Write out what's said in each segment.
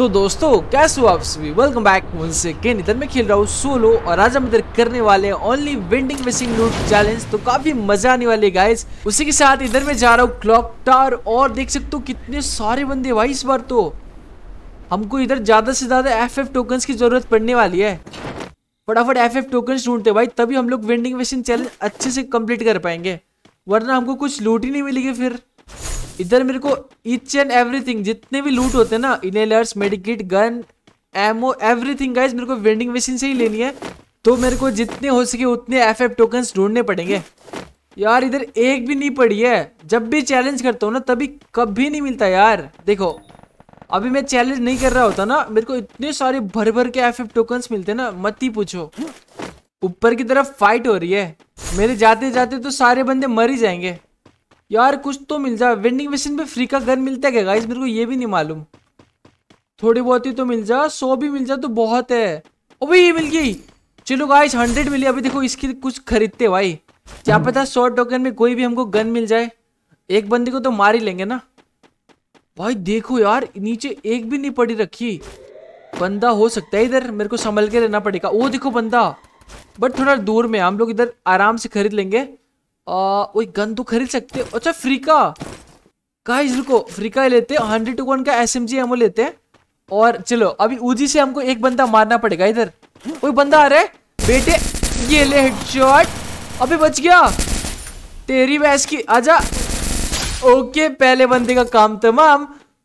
तो दोस्तों कैसे हो आप सभी वेलकम बैक वंस अगेन इधर मैं खेल रहा हूँ सोलो और आज हम इधर करने वाले only winding missing loot challenge तो काफी मजा आने वाले गाइस उसी के साथ इधर मैं जा रहा हूँ क्लॉक टावर और देख सकते हो कितने सारे बंदे भाई इस बार तो हमको इधर ज्यादा से ज्यादा एफ एफ टोकन्स की जरूरत पड़ने वाली है फटाफट एफ एफ टोकन ढूंढते भाई तभी हम लोग विंडिंग मशीन चैलेंज अच्छे से कम्प्लीट कर पाएंगे वरना हमको कुछ लूट ही नहीं मिलेगी फिर इधर मेरे को ईच एंड एवरीथिंग जितने भी लूट होते हैं ना इनेलर्स medkit gun ammo everything guys मेरे को वेंडिंग मशीन से ही लेनी है तो मेरे को जितने हो सके उतने एफ एफ टोकन्स ढूंढने पड़ेंगे यार इधर एक भी नहीं पड़ी है जब भी चैलेंज करता हूँ ना तभी कभी नहीं मिलता यार देखो अभी मैं चैलेंज नहीं कर रहा होता ना मेरे को इतने सारे भर भर के एफ एफ टोकन मिलते ना मत ही पूछो ऊपर की तरफ फाइट हो रही है मेरे जाते जाते तो सारे बंदे मर ही जाएंगे यार कुछ तो मिल जाए वेंडिंग मशीन पे फ्री का गन मिलता है क्या गाइस मेरे को ये भी नहीं मालूम थोड़ी बहुत ही तो मिल जाए सौ भी मिल जाए तो बहुत है ओ ये मिल गई चलो गाइस हंड्रेड मिली अभी देखो इसकी कुछ खरीदते भाई क्या हम्म। पता सौ टोकन में कोई भी हमको गन मिल जाए एक बंदे को तो मार ही लेंगे ना भाई देखो यार नीचे एक भी नहीं पड़ी रखी बंदा हो सकता है इधर मेरे को संभल के रहना पड़ेगा वो देखो बंदा बट थोड़ा दूर में हम लोग इधर आराम से खरीद लेंगे वही गन तो खरीद सकते अच्छा फ्री का गाइस रुको फ्री का ही लेते हैं हंड्रेड टू वन का एस एम जी एमओ लेते हैं और चलो अभी उजी से हमको एक बंदा मारना पड़ेगा इधर कोई बंदा आ रहा है बेटे ये ले हेडशॉट अभी बच गया तेरी बैस की आजा ओके पहले बंदे का काम तमाम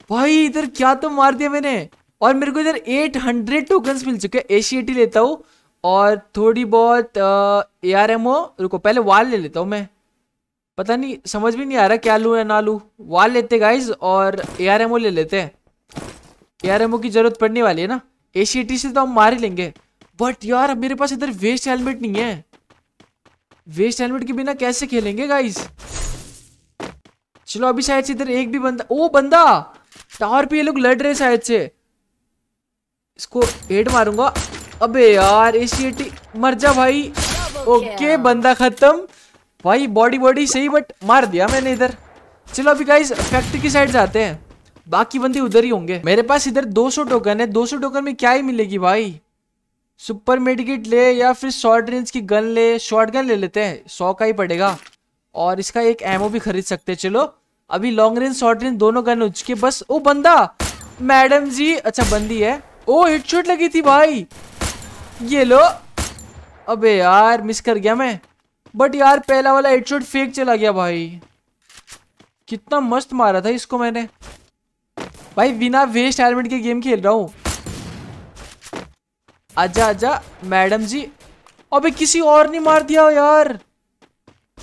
भाई इधर क्या तो मार दिया मैंने और मेरे को इधर 800 टोकन्स मिल चुके हैं एशियटी लेता हूँ और थोड़ी बहुत ए आर एम ओ रुको पहले वाल ले लेता हूँ मैं पता नहीं समझ भी नहीं आ रहा क्या लूँ या ना लूँ वाल लेते गाइज और ए आर एम ओ ले लेते हैं ए आर एम ओ की ज़रूरत पड़ने वाली है ना ए सी टी से तो हम मार ही लेंगे बट यार मेरे पास इधर वेस्ट हेलमेट नहीं है वेस्ट हेलमेट के बिना कैसे खेलेंगे गाइज चलो अभी शायद से इधर एक भी बंदा ओ बंदा टावर पे ये लोग लड़ रहे शायद से इसको हेड मारूंगा अबे यार एसीटी मर जा भाई ओके बंदा खत्म भाई बॉडी बॉडी सही बट मार दिया मैंने इधर चलो अभी गाइज फैक्ट्री की साइड जाते हैं बाकी बंदे उधर ही होंगे मेरे पास इधर 200 टोकन है 200 टोकन में क्या ही मिलेगी भाई सुपर मेडिकेट ले या फिर शॉर्ट रेंज की गन ले शॉर्ट गन ले लेते हैं सौ का ही पड़ेगा और इसका एक एमओ भी खरीद सकते हैं चलो अभी लॉन्ग रेंज शॉर्ट रेंज दोनों गन हो चुके बस ओ बंदा मैडम जी अच्छा बंदी है ओ हेडशॉट लगी थी भाई ये लो अबे यार मिस कर गया मैं बट यार पहला वाला हेडशॉट फेंक चला गया भाई कितना मस्त मारा था इसको मैंने भाई बिना वेस्ट हेलमेट के गेम खेल रहा हूँ आजा आजा मैडम जी अबे किसी और ने मार दिया यार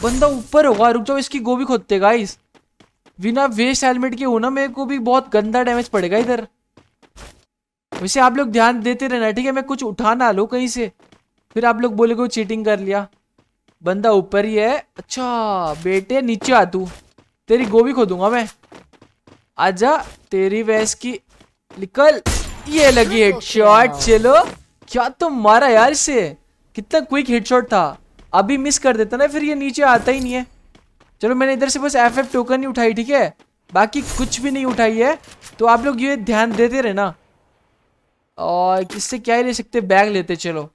बंदा ऊपर होगा रुक जाओ इसकी गोभी खोदते गाइस बिना वेस्ट हेलमेट के ना मेरे को भी बहुत गंदा डैमेज पड़ेगा इधर वैसे आप लोग ध्यान देते रहना ठीक है मैं कुछ उठा ना लो कहीं से फिर आप लोग बोले को चीटिंग कर लिया बंदा ऊपर ही है अच्छा बेटे नीचे आ तू तेरी गोभी खो दूंगा मैं आजा तेरी वैस की निकल ये लगी हेडशॉट चलो क्या तुम तो मारा यार इसे कितना क्विक हेडशॉट था अभी मिस कर देता ना फिर ये नीचे आता ही नहीं है चलो मैंने इधर से बस एफ एफ टोकन ही उठाई ठीक है बाकी कुछ भी नहीं उठाई है तो आप लोग ये ध्यान देते रहना और किससे क्या ही ले सकते बैग लेते चलो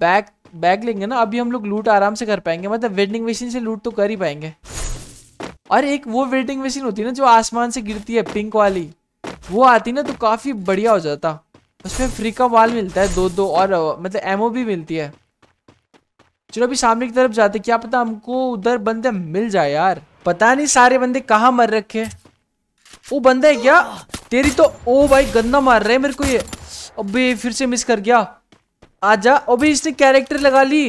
बैग बैग लेंगे ना अभी हम लोग लूट आराम से कर पाएंगे मतलब वेडिंग मशीन से लूट तो कर ही पाएंगे और एक वो वेडिंग मशीन होती है ना जो आसमान से गिरती है पिंक वाली वो आती ना तो काफ़ी बढ़िया हो जाता उसमें फ्री का वाल मिलता है दो दो और मतलब एमओ भी मिलती है चलो अभी सामने की तरफ जाते क्या पता हमको उधर बंदे मिल जाए यार पता नहीं सारे बंदे कहाँ मर रखे वो बंदा है क्या तेरी तो ओ भाई गंदा मार रहे है मेरे को ये अबे फिर से मिस कर गया आजा अबे इसने कैरेक्टर लगा ली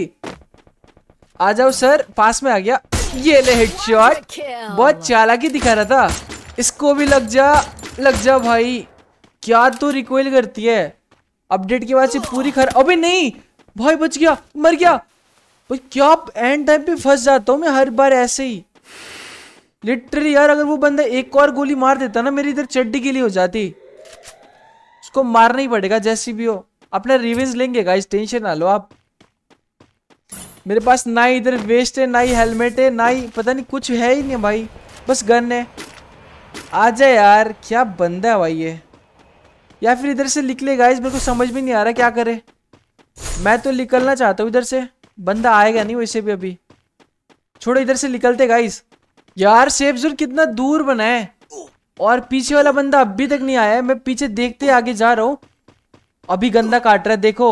आ जाओ सर पास में आ गया ये ले हेडशॉट बहुत चालाकी दिखा रहा था इसको भी लग जा लग जा भाई क्या तो रिकॉइल करती है अपडेट के बाद से पूरी खर अबे नहीं भाई बच गया मर गया भाई क्या एंड टाइम पे फंस जाता हूँ मैं हर बार ऐसे ही लिटरली यार अगर वो बंदा एक और गोली मार देता ना मेरी इधर चड्डी के लिए हो जाती उसको मारना ही पड़ेगा जैसी भी हो अपना रिवेंज लेंगे गाइस टेंशन ना लो आप मेरे पास ना ही इधर वेस्ट है ना ही हेलमेट है ना ही पता नहीं कुछ है ही नहीं भाई बस गन है आ जाए यार क्या बंदा है भाई ये या फिर इधर से निकले गाइस मेरे को समझ में नहीं आ रहा क्या करे मैं तो निकलना चाहता हूँ इधर से बंदा आएगा नहीं वैसे भी अभी छोड़ो इधर से निकलते गाइस यार सेफ जोन कितना दूर बना है और पीछे वाला बंदा अभी तक नहीं आया है मैं पीछे देखते आगे जा रहा हूँ अभी गंदा काट रहा है देखो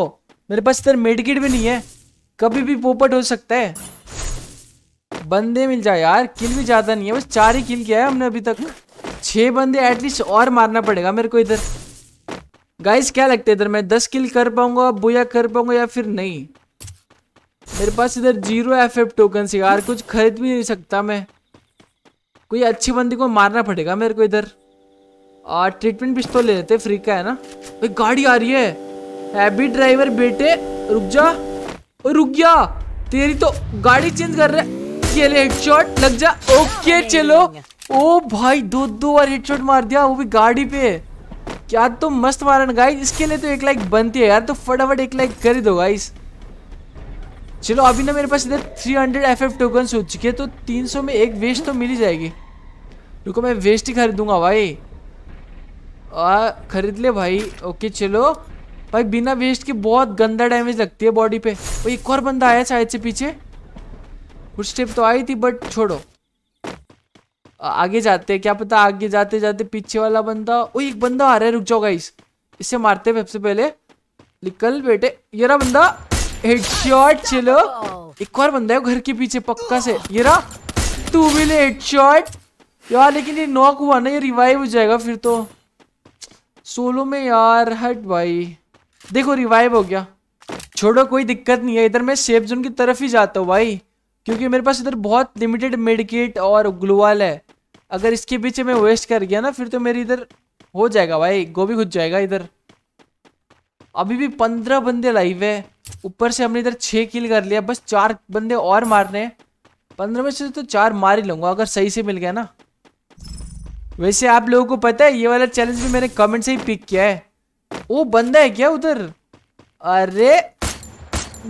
मेरे पास इधर मेडकिट भी नहीं है कभी भी पोपट हो सकता है बंदे मिल जाए यार किल भी ज़्यादा नहीं है बस चार ही किल किया है हमने अभी तक छह बंदे एटलीस्ट और मारना पड़ेगा मेरे को इधर गाइस क्या लगता है इधर मैं दस किल कर पाऊंगा बोया कर पाऊंगा या फिर नहीं मेरे पास इधर जीरो एफ एफ टोकन से यार कुछ खरीद भी नहीं सकता मैं कोई अच्छी बंदी को मारना पड़ेगा मेरे को इधर और ट्रीटमेंट पिस्तौल ले लेते फ्री का है ना भाई गाड़ी आ रही है हैवी ड्राइवर बेटे रुक जा रुक गया तेरी तो गाड़ी चेंज कर रहे ये ले हेडशॉट लग जा ओके चलो ओ भाई दो दो बार हेडशॉट मार दिया वो भी गाड़ी पे क्या तो मस्त मारन गाइस इसके लिए तो एक लाइक बनती है यार तो फटाफट एक लाइक कर ही दो गाइस चलो अभी ना मेरे पास इधर 300 हंड्रेड एफ एफ टोकन हो चुके हैं तो 300 में एक वेस्ट तो मिल ही जाएगी रुको मैं वेस्ट ही खरीदूंगा भाई आ खरीद ले भाई ओके चलो भाई बिना वेस्ट के बहुत गंदा डैमेज लगती है बॉडी पे भाई एक और बंदा आया शायद से पीछे कुछ स्टेप तो आई थी बट छोड़ो आगे जाते क्या पता आगे जाते जाते पीछे वाला बंदा वो एक बंदा आ रहा है रुक जाओ गाइस इससे मारते सबसे पहले निकल बेटे ये रहा बंदा हेडशॉट चलो एक और बंदा है घर के पीछे पक्का से ये रहा टू व्हील हेडशॉट यार लेकिन ये नॉक हुआ ना ये रिवाइव हो जाएगा फिर तो सोलो में यार हट भाई देखो रिवाइव हो गया छोड़ो कोई दिक्कत नहीं है इधर मैं सेफ जोन की तरफ ही जाता हूँ भाई क्योंकि मेरे पास इधर बहुत लिमिटेड मेडिकेट और ग्लोवाल है अगर इसके पीछे मैं वेस्ट कर गया ना फिर तो मेरी इधर हो जाएगा भाई गोभी घुस जाएगा इधर अभी भी पंद्रह बंदे लाइव है ऊपर से हमने इधर छः किल कर लिया बस चार बंदे और मारने हैं पंद्रह में से तो चार मार ही लूँगा अगर सही से मिल गया ना वैसे आप लोगों को पता है ये वाला चैलेंज भी मैंने कमेंट से ही पिक किया है वो बंदा है क्या उधर अरे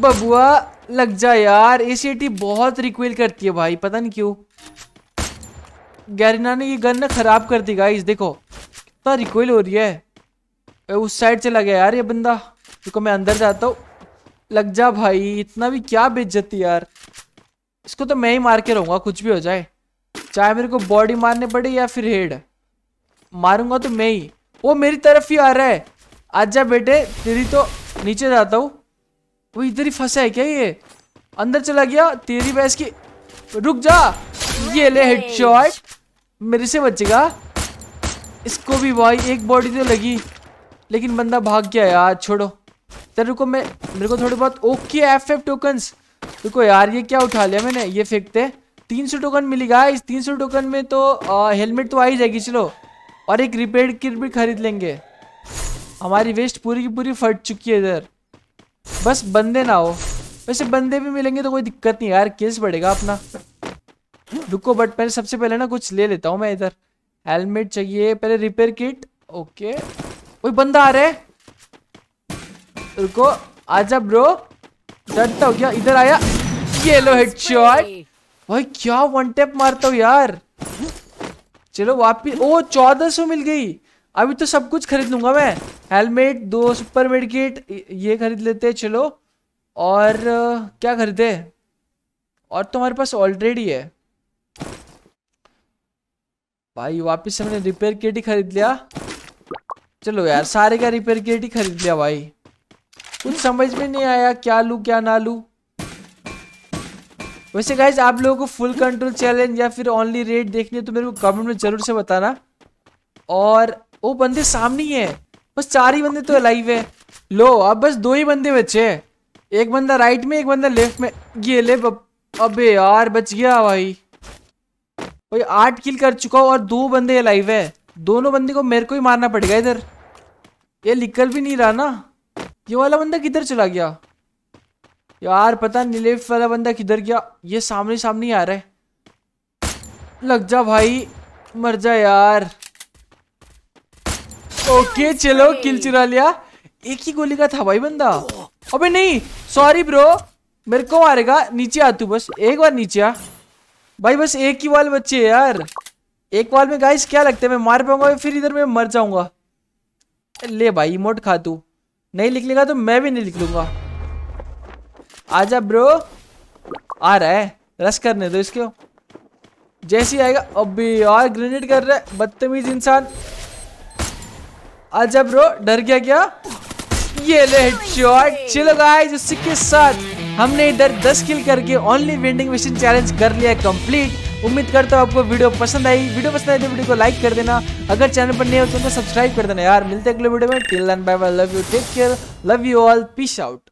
बबुआ लग जा यार ए बहुत रिक्वेल करती है भाई पता नहीं क्यों गैरिना ने ये गन ना खराब कर दी गाइस देखो कितना रिक्वेल हो रही है उस साइड चला गया यार ये बंदा देखो मैं अंदर जाता हूँ लग जा भाई इतना भी क्या बेज्जती यार इसको तो मैं ही मार के रहूंगा कुछ भी हो जाए चाहे मेरे को बॉडी मारने पड़े या फिर हेड मारूंगा तो मैं ही वो मेरी तरफ ही आ रहा है आज जा बेटे तेरी तो नीचे जाता हूँ वो इधर ही फंसा है क्या ये अंदर चला गया तेरी बैस की रुक जा ये ले हेडशॉट मेरे से बचेगा इसको भी भाई एक बॉडी तो लगी लेकिन बंदा भाग गया यार छोड़ो तेरे रुको मैं मेरे को थोड़ी बहुत ओके एफ एफ टोकन्स रुको यार ये क्या उठा लिया मैंने ये फेंकते तीन सौ टोकन मिली इस तीन सौ टोकन में तो हेलमेट तो आ ही जाएगी चलो और एक रिपेयर किट भी खरीद लेंगे हमारी वेस्ट पूरी की पूरी फट चुकी है इधर बस बंदे ना हो वैसे बंदे भी मिलेंगे तो कोई दिक्कत नहीं यार केस बढ़ेगा अपना रुको बट पहले सबसे पहले ना कुछ ले लेता हूँ मैं इधर हेलमेट चाहिए पहले रिपेयर किट ओके कोई बंदा आ रहा है रुको आजा ब्रो डरता हो क्या इधर आया ये लो हेडशॉट भाई क्या वन टैप मारता हूँ यार चलो वापिस ओ चौदह सौ मिल गई अभी तो सब कुछ खरीद लूंगा मैं हेलमेट दो सुपर मेडिकेट ये खरीद लेते हैं चलो और क्या खरीदे और तो हमारे पास ऑलरेडी है भाई वापस से मैंने रिपेयर किट ही खरीद लिया चलो यार सारे का रिपेयर किट ही खरीद लिया भाई कुछ समझ में नहीं आया क्या लू क्या ना लू वैसे गाइज आप लोगों को फुल कंट्रोल चैलेंज या फिर ओनली रेड देखनी है तो मेरे को कमेंट में जरूर से बताना और वो बंदे सामने ही है बस चार ही बंदे तो अलाइव है लो अब बस दो ही बंदे बचे हैं एक बंदा राइट में एक बंदा लेफ्ट में ये ले अबे यार बच गया भाई भाई आठ किल कर चुका हूँ और दो बंदे अलाइव है दोनों बंदे को मेरे को ही मारना पड़ेगा इधर ये निकल भी नहीं रहा ना ये वाला बंदा किधर चला गया यार पता नहीं लेफ्ट वाला बंदा किधर गया ये सामने सामने आ रहा है लग जा भाई मर जा यार ओके चलो किल चुरा लिया एक ही गोली का था भाई बंदा अबे नहीं सॉरी ब्रो मेरे को मारेगा नीचे आ तू बस एक बार नीचे आ भाई बस एक ही वाल बच्चे यार एक वाल में गाइस क्या लगता है मैं मार पाऊंगा फिर इधर मैं मर जाऊंगा ले भाई मोट खा तू नहीं लिख लेगा तो मैं भी नहीं लिख लूंगा आजा ब्रो आ रहा है रश करने दो इसको जैसे ही आएगा अबे यार ग्रेनेड कर रहा है बदतमीज इंसान आजा ब्रो डर गया क्या ये ले चलो गाइस इसी के साथ हमने इधर 10 किल करके ओनली वेंडिंग मशीन चैलेंज कर लिया कंप्लीट उम्मीद करता हूँ आपको वीडियो पसंद आई वीडियो पसंद आई तो वीडियो को लाइक कर देना अगर चैनल पर नहीं हो तो सब्सक्राइब कर देना यार मिलते अगले वीडियो में till then bye bye love you take care love you all peace out